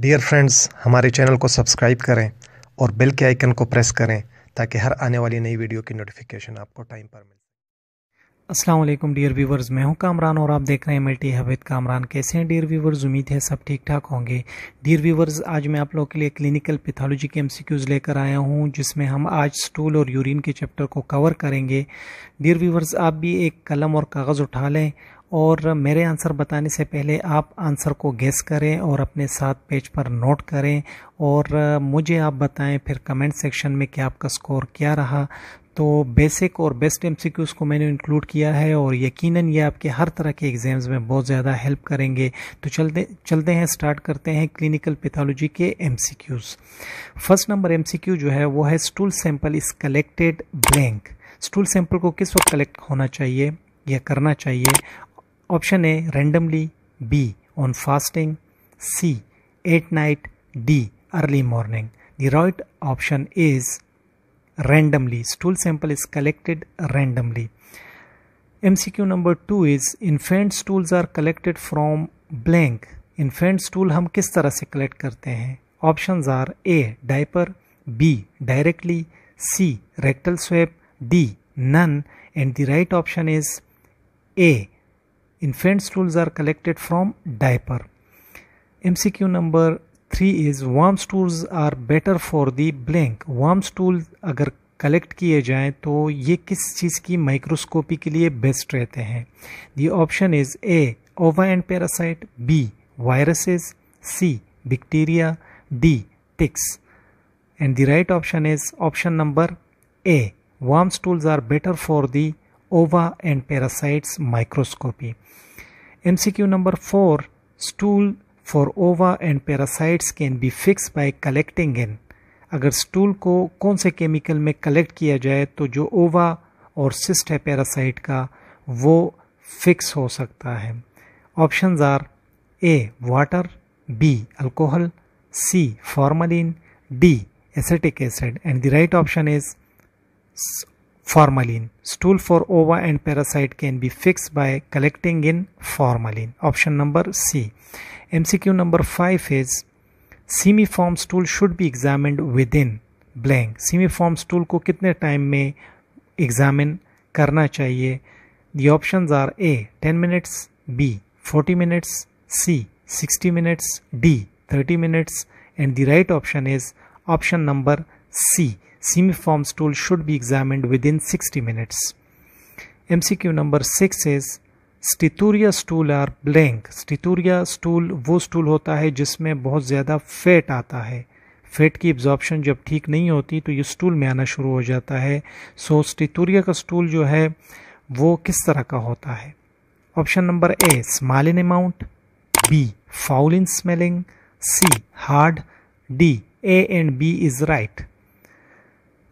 Dear friends हमारे channel को subscribe करें और बेल के आइकन को प्रेस करें ताकि हर आने वाली नई वीडियो की नोटिफिकेशन आपको टाइम पर मिले अस्सलाम वालेकुम डियर व्यूवर्स मैं हूं कामरान और आप देख रहे हैं मल्टी हवेद कामरान कैसे हैं डियर व्यूवर्स उम्मीद है सब ठीक ठाक होंगे डियर व्यूवर्स आज मैं आप लोगों के लिए क्लिनिकल पैथोलॉजी के एमसीक्यूज़ लेकर आया हूं जिसमें हम आज स्टूल और यूरिन के चैप्टर को कवर करेंगे डियर व्यूवर्स आप भी एक कलम और कागज़ उठा लें और मेरे आंसर बताने से पहले आप आंसर को गेस करें और अपने साथ पेज पर नोट करें और मुझे आप बताएं फिर कमेंट सेक्शन में कि आपका स्कोर क्या रहा तो बेसिक और बेस्ट एम को मैंने इंक्लूड किया है और यकीनन ये आपके हर तरह के एग्ज़ाम्स में बहुत ज़्यादा हेल्प करेंगे तो चलते चलते हैं स्टार्ट करते हैं क्लिनिकल पैथोलॉजी के एम फर्स्ट नंबर एम जो है वो है stool sample is collected blank stool sample को किस वक्त कलेक्ट होना चाहिए या करना चाहिए option A randomly B on fasting C at night D early morning the right option is randomly stool sample is collected randomly M C Q number two is infant stools are collected from blank infant stool हम किस तरह से collect करते हैं option are A diaper B directly C rectal swab D none and the right option is A stools are collected are collected M C Q number three is warm stools are better for the blank warm stool अगर collect किए जाएं तो ये किस चीज़ की microscopy के लिए बेस्ट रहते हैं the option is A ova and parasite B viruses C bacteria D ticks and the right option is option number A warm stools are better for the parasites microscopy M C Q number four stool for ova and parasites can be fix by collecting in अगर stool को कौन से chemical में collect किया जाए तो जो ओवा और सिस्ट है पैरासाइट का वो फिक्स हो सकता है options are A water B alcohol C formalin D acetic acid and the right option is Formalin. Stool for ova and parasite can be fixed by collecting in formalin. Option number C. MCQ number 5 is semiform stool should be examined within blank semiform stool को कितने time में examine करना चाहिए the options are A 10 minutes B 40 minutes C 60 minutes D 30 minutes and the right option is option number C Semiform stool should be examined within 60 minutes. MCQ number 6 is steatorrhoea stool are blank steatorrhoea stool वो stool होता है जिसमें बहुत ज़्यादा fat आता है fat की absorption जब ठीक नहीं होती तो ये स्टूल में आना शुरू हो जाता है सो so, स्टितूरिया का स्टूल जो है वो किस तरह का होता है option number A small in amount B foul in smelling C hard D A and B is right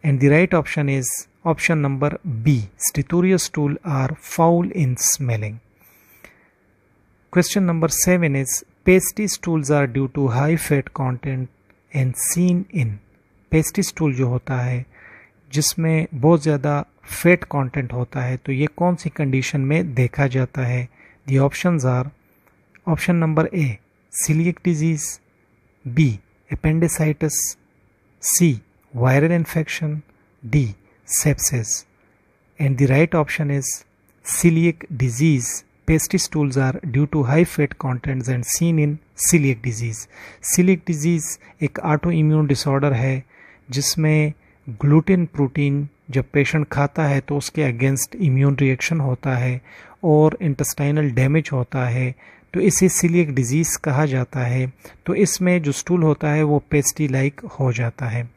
and the right option is option number B. Stritorius stool are foul in smelling. Question number 7 is pasty stools are due to high fat content and seen in. pasty stool jo hota hai jisme bahut zyada fat content hota hai to ye kaun si condition mein dekha jata hai the options are option number a celiac disease b appendicitis c viral infection, D. Sepsis. And the right option is celiac disease. Pasty stools are due to high fat contents and seen in celiac disease. Celiac disease ek autoimmune disorder hai jisme gluten protein jab patient khata hai to uske against immune reaction hota hai और intestinal damage होता है तो इसे coeliac disease कहा जाता है तो इसमें जो स्टूल होता है वो पेस्टी लाइक हो जाता है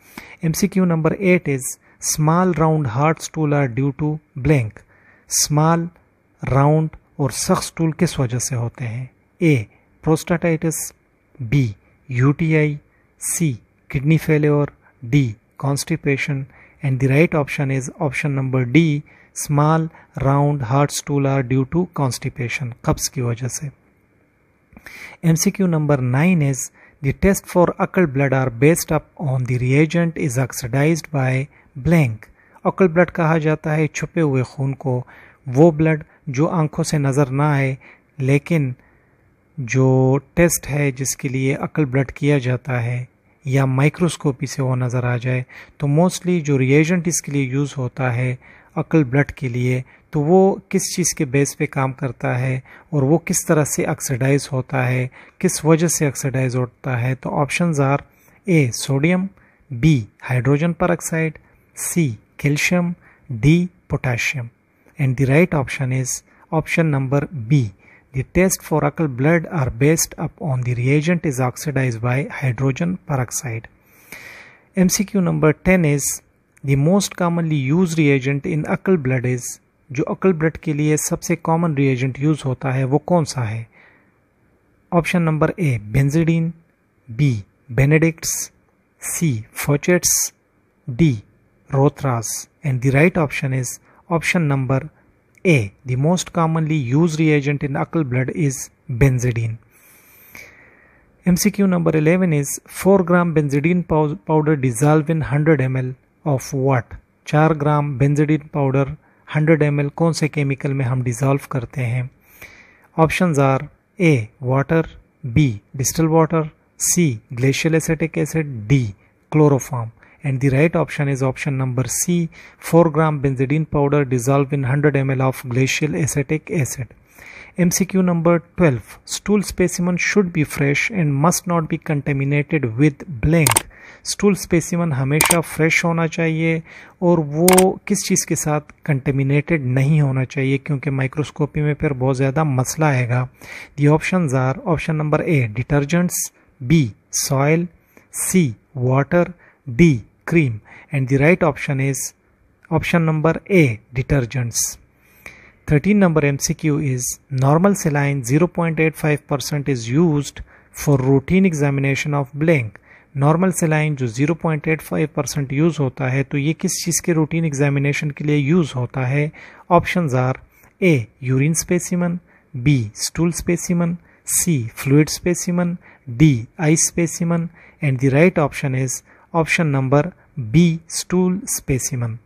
MCQ number eight is small round hard stool are due to blank small round और सख्त स्टूल किस वजह से होते हैं A prostatitis B I C kidney failure D constipation and the right option is option number D small round hard stool are due to constipation कब्ज़ की वजह से MCQ number 9 is the test for occult blood are based up on the reagent is oxidized by blank. Occult blood कहा जाता है छुपे हुए खून को वो ब्लड जो आंखों से नज़र ना आए लेकिन जो टेस्ट है जिसके लिए अकल ब्लड किया जाता है या माइक्रोस्कोपी से वो नज़र आ जाए तो मोस्टली जो रिएजेंट इसके लिए यूज़ होता है अकल ब्लड के लिए तो वो किस चीज़ के बेस पे काम करता है और वो किस तरह से ऑक्सीडाइज होता है किस वजह से ऑक्सीडाइज होता है तो option are A sodium B hydrogen per C calcium D potassium and the right option is option number B. The tests for alkyl blood are based upon the reagent is oxidized by hydrogen peroxide. MCQ number 10 is the most commonly used reagent in alkyl blood is जो अकल blood के लिए सबसे common reagent use होता है वो कौन सा है option number A benzidine B Benedict's C Fouchet's D Rothera's and the right option is option number A the most commonly use reagent in occult blood is benzidine MCQ number eleven is four gram benzidine powder dissolve in hundred M L of what चार gram benzidine powder hundred M L कौन से chemical में हम dissolve करते हैं option are A water B distilled water C glacial acetic acid D chloroform and the right option is option number C four gram benzidine powder dissolve in hundred M L of glacial acetic acid M C Q number twelve stool specimen should be fresh and must not be contaminated with blank stool specimen हमेशा fresh होना चाहिए और वो किस चीज़ के साथ contaminated नहीं होना चाहिए क्योंकि माइक्रोस्कोपी में फिर बहुत ज़्यादा मसला आएगा the option are option number A detergents B soil C water D cream and the right option is option number A detergents thirteen number M C Q is normal saline five percent is use for routine examination of blank normal saline जो 0.85 percent use होता है तो ये किस चीज़ के routine examination के लिए use होता है option are A urine specimen B stool specimen C fluid specimen D eye specimen and the right option is option number B stool specimen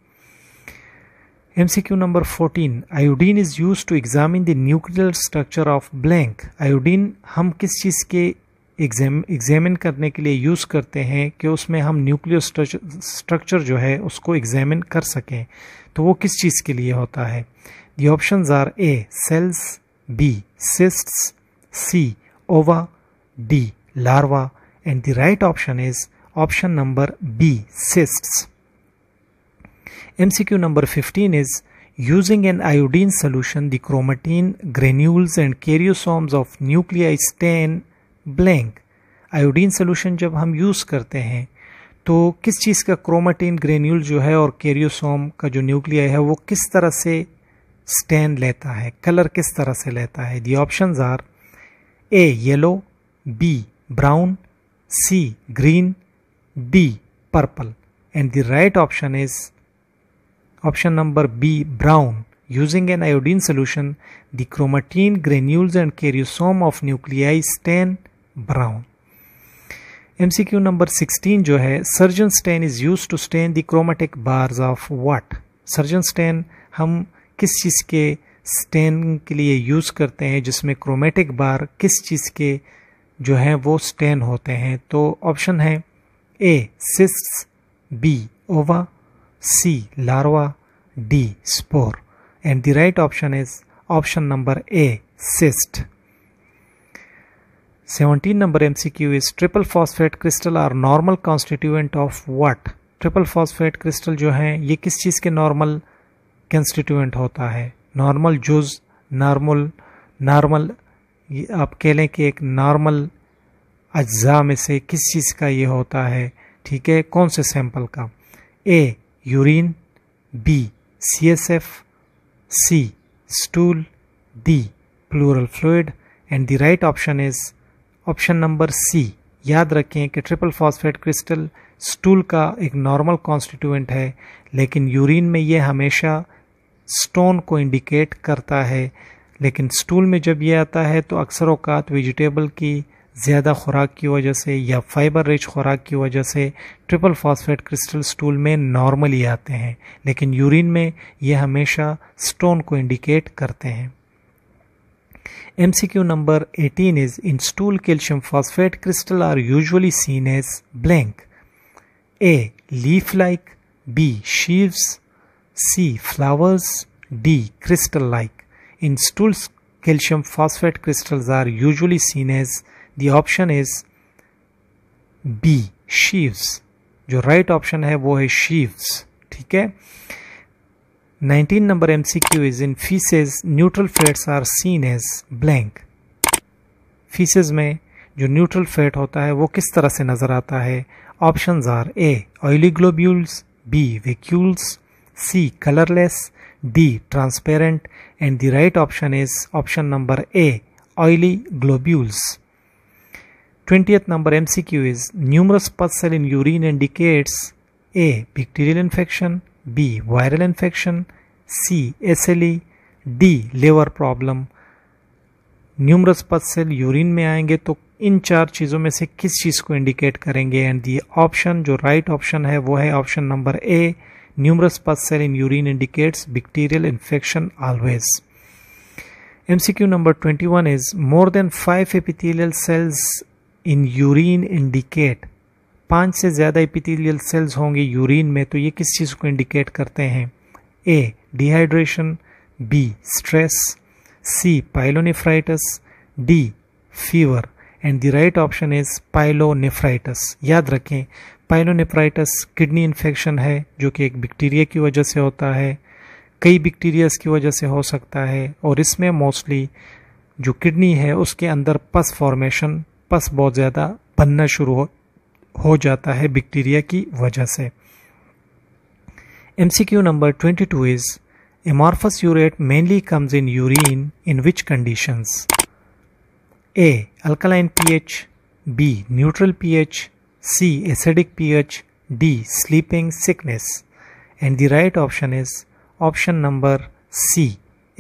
Q number 14 iodine is use to examine the nuclear structure of blank iodine हम किस चीज़ के exam examine करने के लिए use करते हैं कि उसमें हम न्यूक्लियर स्ट्रक्चर जो है उसको एग्जामिन कर सकें तो वो किस चीज़ के लिए होता है the option are A cells B cysts C ova D larva and the right option is option number B cysts MCQ number 15 is using an iodine solution the chromatin granules and karyosomes of nuclei stain blank iodine solution जब हम use करते हैं तो किस चीज़ का chromatin granule जो है और कैरियोसोम का जो न्यूक्लिया है वो किस तरह से स्टैंड लेता है कलर किस तरह से लेता है the option are A yellow B brown C green D purple and the right option is option number B brown using an iodine solution the chromatin granules and karyosome of nuclei stained brown M C Q number sixteen जो है surgeon stain is use to stain the chromatic bars of what surgeon stain हम किस चीज़ के stand के लिए use करते हैं जिसमें क्रोमेटिक बार किस चीज़ के जो है वो स्टेन होते हैं तो ऑप्शन है ए cyst B ova C larva D spore and the right option is option number A cyst 17 number MCQ is triple phosphate crystal are normal constituent of what? Triple phosphate crystal जो हैं ये किस चीज़ के normal constituent होता है normal juice normal normal आप कह लें कि एक नॉर्मल अज्जा में से किस चीज़ का ये होता है ठीक है कौन से सैंपल का A urine B C S F C stool D pleural fluid and the right option is option number C याद रखें कि ट्रिपल फॉस्फेट क्रिस्टल स्टूल का एक नॉर्मल कॉन्स्टिट्यूएंट है लेकिन यूरिन में ये हमेशा स्टोन को इंडिकेट करता है लेकिन स्टूल में जब ये आता है तो अक्सर अवकात तो वेजिटेबल की ज़्यादा खुराक की वजह से या फाइबर रिच खुराक की वजह से ट्रिपल फॉस्फेट क्रिस्टल स्टूल में नॉर्मली आते हैं लेकिन यूरिन में ये हमेशा स्टोन को इंडिकेट करते हैं MCQ number 18 is in stool calcium phosphate crystal are usually seen as blank. A. Leaf-like B. Sheaves C. Flowers D. Crystal-like. In stool calcium phosphate crystals are usually seen as the option is B. Sheaves. जो right right option है वो है शीव्स ठीक है 19 number MCQ is in feces neutral fats are seen as blank. feces में जो neutral fat होता है वो किस तरह से नज़र आता है Options are A. Oily globules, B. Vacuoles, C. Colorless, D. Transparent and the right option is option number A. Oily globules. 20th number MCQ is numerous pus cell in urine indicates A. bacterial infection B viral infection C S L E D liver problem numerous pus cell urine में आएंगे तो इन चार चीज़ों में से किस चीज़ को indicate करेंगे एंड दी ऑप्शन जो राइट right ऑप्शन है वो है option number A numerous pus cell in urine indicates bacterial infection always number twenty 21 is more than five epithelial cells in urine indicate पाँच से ज़्यादा एपिथेलियल सेल्स होंगे urine में तो ये किस चीज़ को इंडिकेट करते हैं A dehydration B stress C pyelonephritis D fever and the right option is pyelonephritis याद रखें पाइलोनिफ्राइटस किडनी इन्फेक्शन है जो कि एक बैक्टीरिया की वजह से होता है कई बैक्टीरियाज की वजह से हो सकता है और इसमें मोस्टली जो किडनी है उसके अंदर पस फॉर्मेशन पस बहुत ज़्यादा बनना शुरू हो हो जाता है बैक्टीरिया की वजह से M C Q number twenty two is amorphous urate mainly comes in urine in which conditions A alkaline P H B neutral P H C acidic H D sleeping sickness and the right option is option number C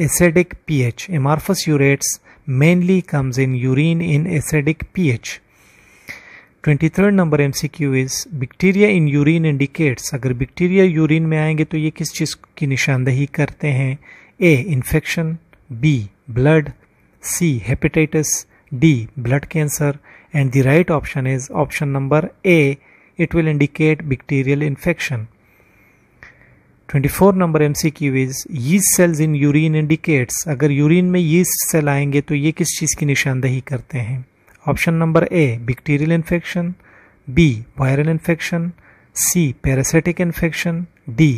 acidic H amorphous urates mainly comes in urine in acidic P H twenty third number M MCQ is bacteria in urine indicates अगर bacteria urine में आएंगे तो ये किस चीज़ की निशानदही करते हैं A infection B blood C hepatitis D blood cancer and the right option is option number A it will indicate bacterial infection twenty 24 number M MCQ is yeast cells in urine indicates अगर urine में yeast cell आएंगे तो ये किस चीज़ की निशानदेही करते हैं option number A bacterial infection B viral infection C parasitic infection D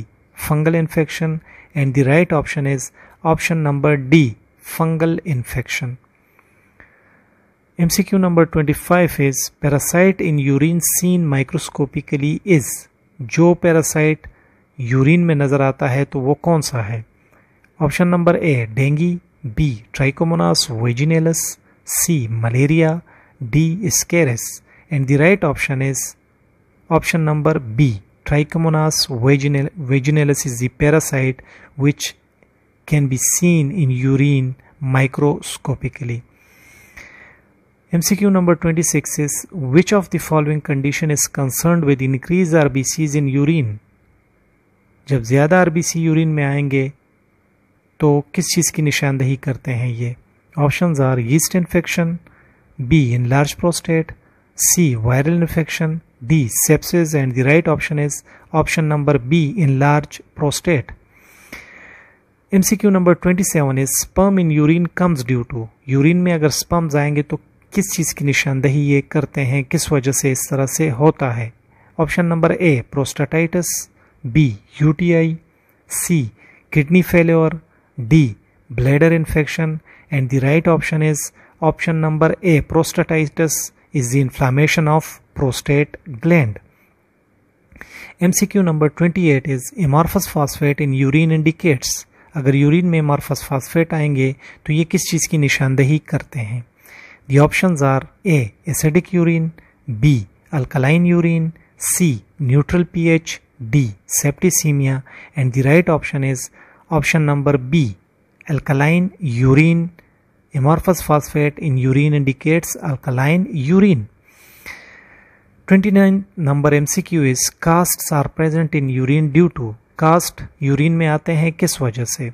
fungal infection and the right option is option number D fungal infection M C Q number twenty five is parasite in urine seen microscopically is जो parasite urine में नजर आता है तो वो कौन सा है option number A dengue B trichomonas vaginalis C malaria D is Keres and the right option is option number B. Trichomonas vaginal, vaginalis is the parasite which can be seen in urine microscopically. MCQ number 26 is which of the following condition is concerned with increased RBCs in urine? जब ज़्यादा RBC urine में आएंगे तो किस चीज़ की निशानदेही करते हैं ये options are yeast infection B. Enlarged prostate C. Viral infection D. Sepsis and the right option is option number B. Enlarged prostate MCQ number 27 is sperm in urine comes due to urine में अगर sperms आएंगे तो किस चीज़ की निशानदही ये करते हैं किस वजह से इस तरह से होता है option number A prostatitis B UTI C kidney failure D bladder infection and the right option is option number A prostatitis is the inflammation of prostate gland MCQ number 28 is amorphous phosphate in urine indicates अगर urine में amorphous phosphate आएंगे तो ये किस चीज़ की निशानदेही करते हैं the option are A acidic urine B alkaline urine C neutral pH D septicemia and the right option is option number B alkaline urine amorphous phosphate in urine indicates alkaline urine. 29 number MCQ is cast are present in urine due to cast urine में आते हैं किस वजह से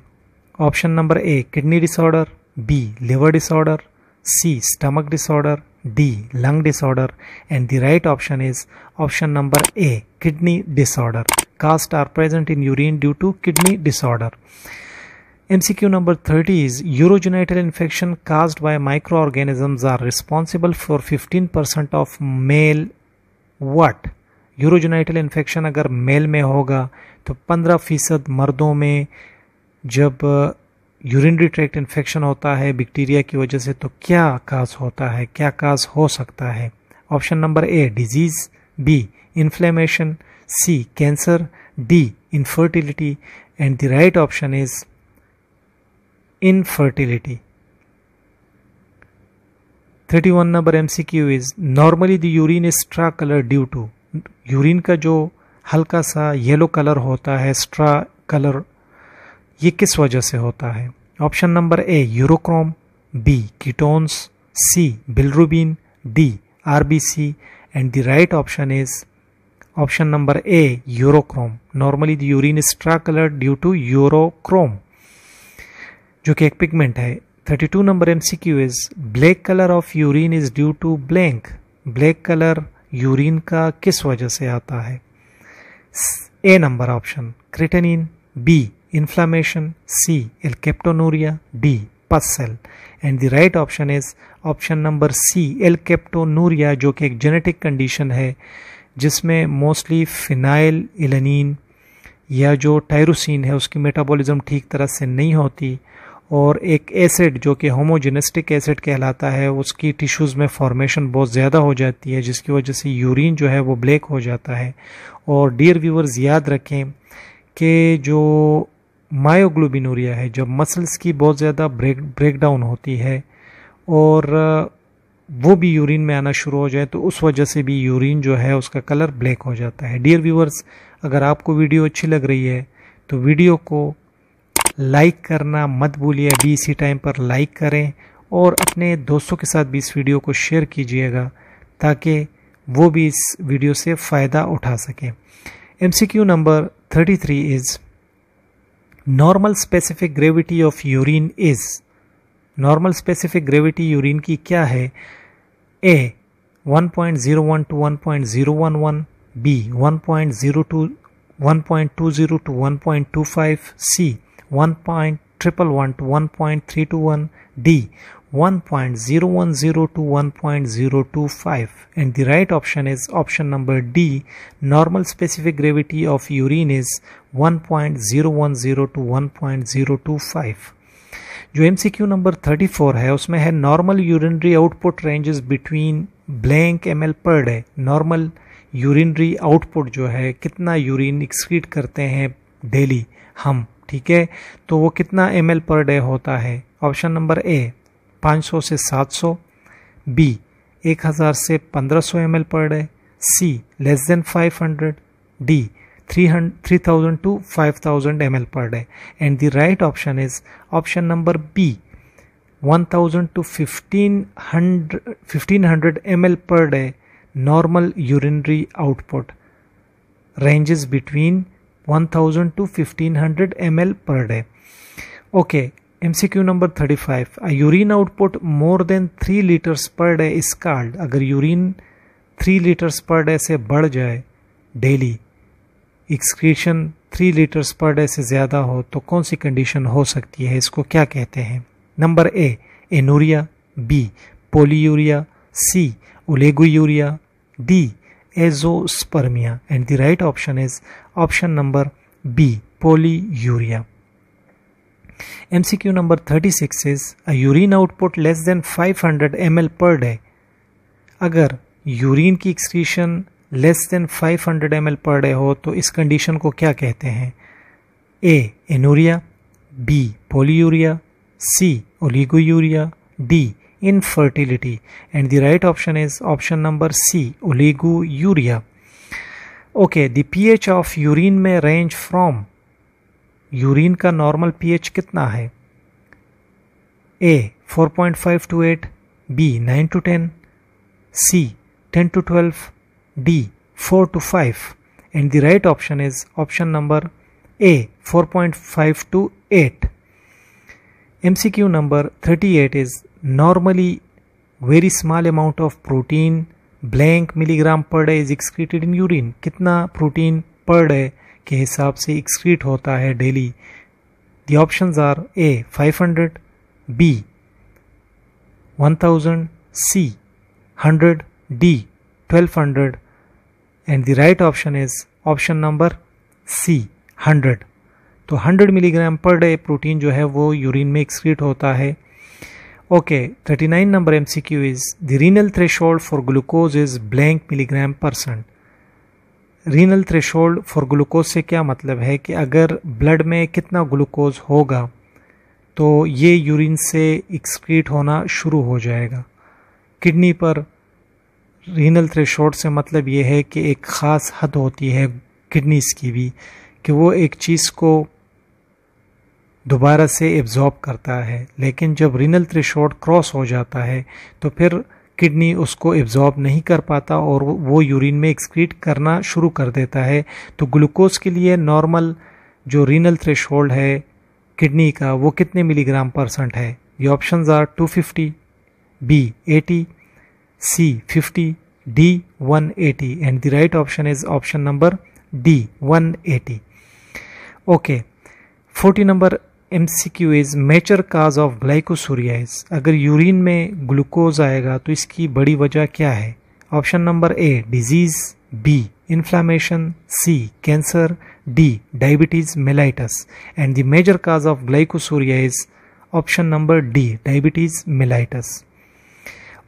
option number A kidney disorder B liver disorder C stomach disorder D lung disorder and the right option is option number A kidney disorder cast are present in urine due to kidney disorder number thirty is 30 infection urogenital by micro organisms are responsible for fifteen percent of male what urogenital infection अगर male में होगा तो पंद्रह फीसद मर्दों में जब urinary tract infection होता है बैक्टीरिया की वजह से तो क्या काज होता है क्या काज हो सकता है option number A disease B inflammation C cancer D infertility and the right option is infertility. 31 number MCQ is normally the urine straw colour due to urine का जो हल्का सा येलो कलर होता है स्ट्रा कलर ये किस वजह से होता है option number A urochrome B ketones C bilirubin D RBC and the right option is option number A urochrome normally the urine straw colour due to urochrome जो कि एक पिगमेंट है 32 number MCQ is black colour of urine is due to blank black colour urine का किस वजह से आता है A number option creatinine B inflammation C alkaptonuria D pus cell and the right option is option number C alkaptonuria जो कि एक genetic condition है जिसमें मोस्टली फिनाइल इलनिन या जो टायरोसिन है उसकी मेटाबॉलिज्म ठीक तरह से नहीं होती और एक एसिड जो कि होमोजेनेस्टिक एसिड कहलाता है उसकी टिश्यूज़ में फॉर्मेशन बहुत ज़्यादा हो जाती है जिसकी वजह से यूरिन जो है वो ब्लैक हो जाता है और डियर व्यूवर्स याद रखें कि जो मायोग्लोबिनूरिया है जब मसल्स की बहुत ज़्यादा ब्रेक ब्रेक डाउन होती है और वो भी यूरिन में आना शुरू हो जाए तो उस वजह से भी यूरिन जो है उसका कलर ब्लैक हो जाता है डियर व्यूवर्स अगर आपको वीडियो अच्छी लग रही है तो वीडियो को लाइक करना मत भूलिए अभी इसी टाइम पर लाइक करें और अपने दोस्तों के साथ भी इस वीडियो को शेयर कीजिएगा ताकि वो भी इस वीडियो से फ़ायदा उठा सकें M C Q number thirty three is normal specific gravity of urine is normal specific gravity urine की क्या है A 1.01 to 1.011 B 1.02 1.20 to 1.25 C 1.111 to 1.321, D 1.010 to 1.025 and the right option is option number D normal specific gravity of urine is 1.010 to 1.025 जो M C Q number thirty four है उसमें है normal urinary output ranges between blank M L per day normal urinary output जो है कितना urine excrete करते हैं daily हम ठीक है तो वो कितना एम पर डे होता है ऑप्शन नंबर ए 500 से 700 बी 1000 से 1500 सौ per day C less than 500 D 3000 to 5000 M per day and the right option is option number B 1000 to fifteen 1500 1500 M per day normal urinary output ranges between 1000 to 1500 ml per day. Okay, MCQ number 35. A urine output more than 3 liters per day is called. अगर urine 3 liters per day से बढ़ जाए daily, excretion 3 liters per day से ज़्यादा हो तो कौन सी condition हो सकती है इसको क्या कहते हैं Number A, anuria B, polyuria C, oliguria D, azoospermia and the right option is option number B polyuria. MCQ number 36 is a urine output less than 500 ml per day. अगर यूरिन की excretion less than 500 ml per day हो तो इस condition को क्या कहते हैं A anuria B polyuria C oliguria D infertility and the right option is option number C oliguria okay the pH of urine may range from urine normal ph pH कितना A 4.5 to 8 B 9 to 10 C 10 to 12 D 4 to 5 and the right option is option number A 4.5 to 8. MCQ number 38 is normally very small amount of protein blank milligram per day is excreted in urine कितना protein per day के हिसाब से एक्सक्रीट होता है daily the options are a 500 b 1000 C 100 D 1200 and the right option is option number C 100 तो 100 milligram per day protein जो है वो यूरिन में एक्सक्रीट होता है Okay, 39 number MCQ is the renal threshold for glucose is blank milligram percent. Renal threshold for glucose से क्या मतलब है कि अगर ब्लड में कितना ग्लूकोज होगा तो ये यूरिन से एक्सक्रीट होना शुरू हो जाएगा किडनी पर रीनल थ्रेशोल्ड से मतलब ये है कि एक ख़ास हद होती है किडनीज की भी कि वो एक चीज़ को दोबारा से एब्जॉर्ब करता है लेकिन जब रिनल थ्रेशोल्ड क्रॉस हो जाता है तो फिर किडनी उसको एब्जॉर्ब नहीं कर पाता और वो यूरिन में एक्सक्रीट करना शुरू कर देता है तो ग्लूकोज के लिए नॉर्मल जो रिनल थ्रेशोल्ड है किडनी का वो कितने मिलीग्राम परसेंट है ये option are 250, B 80, C 50, D 180 and the right option is option number D 180 okay forty number M C Q is major cause of glycosurias अगर यूरिन में glucose आएगा तो इसकी बड़ी वजह क्या है option number A disease B inflammation C cancer D diabetes mellitus and the major cause of glycosuria is option number D diabetes mellitus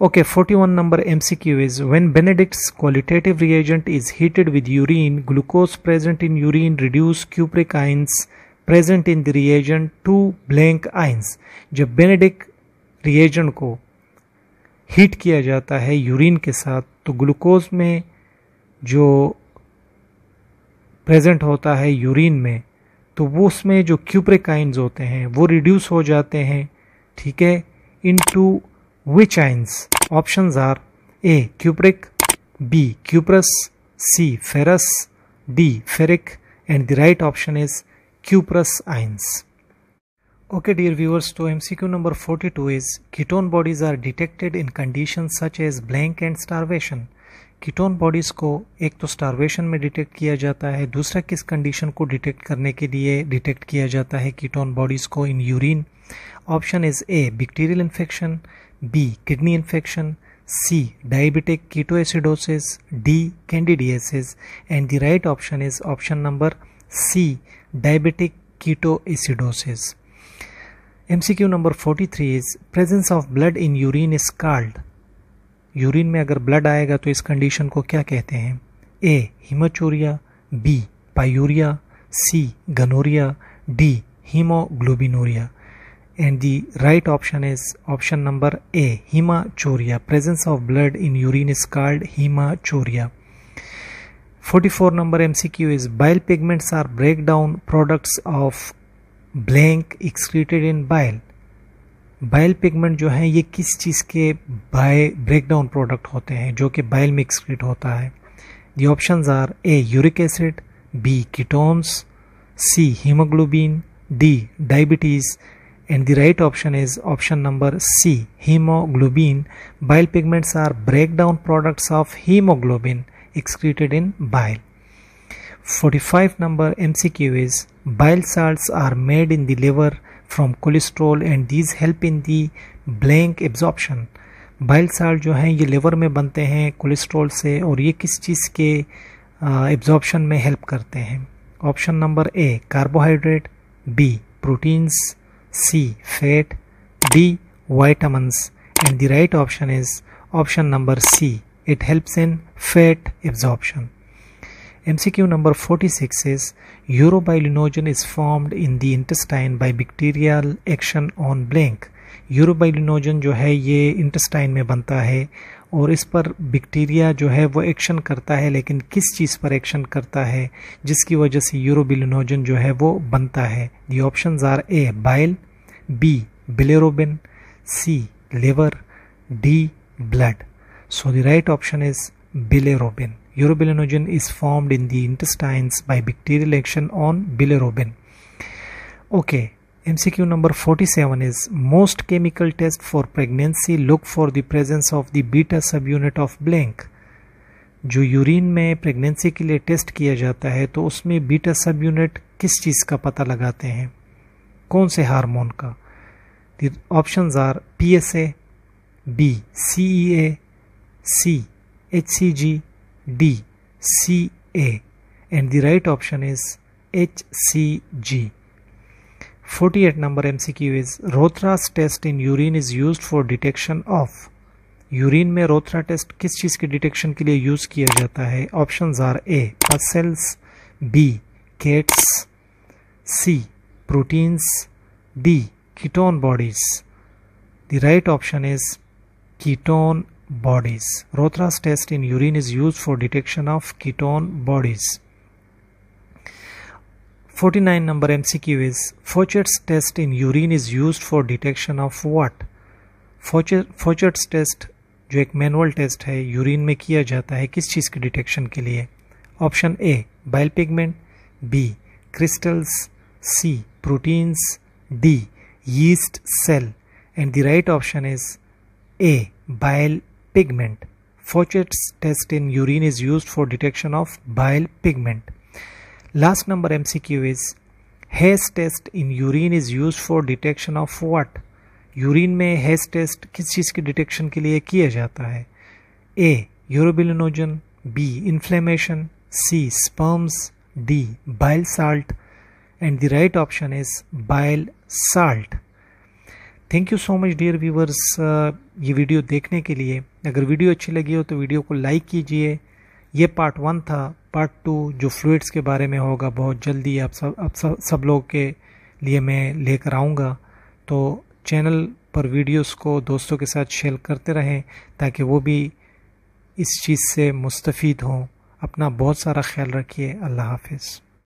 Okay, 41 नंबर MCQ is is when qualitative qualitative is is heated with urine glucose present in reduce reduce ions present in the reagent to blank ions जब Benedict reagent को heat किया जाता है urine के साथ तो glucose में जो प्रेजेंट होता है यूरिन में तो वो उसमें जो क्यूप्रिक आइंस होते हैं वो रिड्यूस हो जाते हैं ठीक है into which ions option are A cupric B cuprous C ferrous D ferric and the right option is cuprous ions. Okay dear viewers, so MCQ number 42 is ketone bodies are detected in conditions such as blank and starvation. Ketone bodies को एक तो starvation में detect किया जाता है दूसरा किस condition को डिटेक्ट करने के लिए डिटेक्ट किया जाता है कीटोन बॉडीज़ को in urine option is A bacterial infection B kidney infection C diabetic ketoacidosis D candidiasis and the right option is option number C diabetic ketoacidosis MCQ number forty three is presence of blood in urine is called urine में अगर blood आएगा तो इस condition को क्या कहते हैं A haematuria B pyuria C gonorrhoea D haemoglobinuria and the right option is option number A haematuria presence of blood in urine is called haematuria 44 number MCQ is bile pigments are breakdown products of blank excreted in bile bile pigment jo hai ye kis cheez ke by breakdown product hote hain jo ki bile mein excrete hota hai the options are a uric acid b ketones c hemoglobin d diabetes and the right option is option number C hemoglobin bile pigments are breakdown products of hemoglobin excreted in bile. 45 number MCQ is bile salts are made in the liver from cholesterol and these help in the blank absorption. Bile salt जो हैं ये liver में बनते हैं cholesterol से और ये किस चीज़ के एब्जॉर्प्शन में हेल्प करते हैं option number A carbohydrate B proteins C fat D vitamins and the right option is option number C It helps in fat absorption. MCQ number 46 is urobilinogen is formed in the intestine by bacterial action on blank. Urobilinogen जो है ये intestine में बनता है और इस पर bacteria जो है वो एक्शन करता है लेकिन किस चीज़ पर एक्शन करता है जिसकी वजह से यूरोबिलिनोजन जो है वो बनता है the option are A bile B bilirubin C liver D blood So the right option is bilirubin. Urobilinogen is formed in the intestines by bacterial action on bilirubin. Okay, MCQ number 47 is most chemical test for pregnancy look for the presence of the beta subunit of blank. जो urine में pregnancy के लिए test किया जाता है तो उसमें beta सब यूनिट किस चीज़ का पता लगाते हैं कौन से हार्मोन का option are P S A B C E A C, HCG, D, CA and the right option is HCG. 48 number MCQ is Rothra's test in urine is used for detection of urine में Rothera test किस चीज़ के detection के लिए use किया जाता है options are A muscles B cats C proteins D ketone bodies the right option is ketone bodies. Rothra's test in urine is used for detection of ketone bodies. 49 number MCQ is Fauchet's test in urine is used for detection of what? Fauchet's test जो एक manual test है urine में किया जाता है किस चीज़ के detection के लिए option A bile pigment B crystals C proteins D yeast cell and the right option is A bile pigment. Fochet's test in urine is used for detection of bile pigment. Last number MCQ is Hess test in urine is used for detection of what? Urine में Hess test किस चीज़ की detection के लिए किया जाता है A. Urobilinogen B. Inflammation C. Sperms D. Bile salt and the right option is bile salt thank you so much dear viewers uh, ये video देखने के लिए अगर वीडियो अच्छी लगी हो तो वीडियो को लाइक कीजिए ये पार्ट वन था पार्ट टू जो फ्लूड्स के बारे में होगा बहुत जल्दी आप सब आप सब सब लोग के लिए मैं लेकर आऊँगा तो चैनल पर वीडियोस को दोस्तों के साथ शेयर करते रहें ताकि वो भी इस चीज़ से मुस्तफ़ हों अपना बहुत सारा ख्याल रखिए अल्लाह हाफिज़